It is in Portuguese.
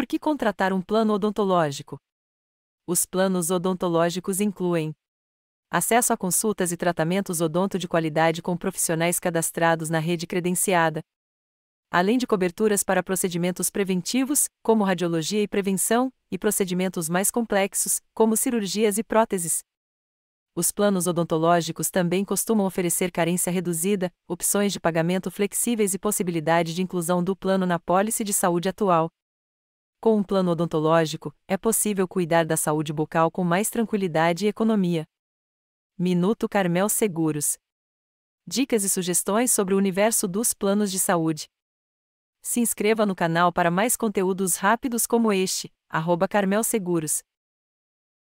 Por que contratar um plano odontológico? Os planos odontológicos incluem acesso a consultas e tratamentos odonto de qualidade com profissionais cadastrados na rede credenciada, além de coberturas para procedimentos preventivos, como radiologia e prevenção, e procedimentos mais complexos, como cirurgias e próteses. Os planos odontológicos também costumam oferecer carência reduzida, opções de pagamento flexíveis e possibilidade de inclusão do plano na pólice de saúde atual. Com um plano odontológico, é possível cuidar da saúde bucal com mais tranquilidade e economia. Minuto Carmel Seguros. Dicas e sugestões sobre o universo dos planos de saúde. Se inscreva no canal para mais conteúdos rápidos como este. Arroba Carmel Seguros.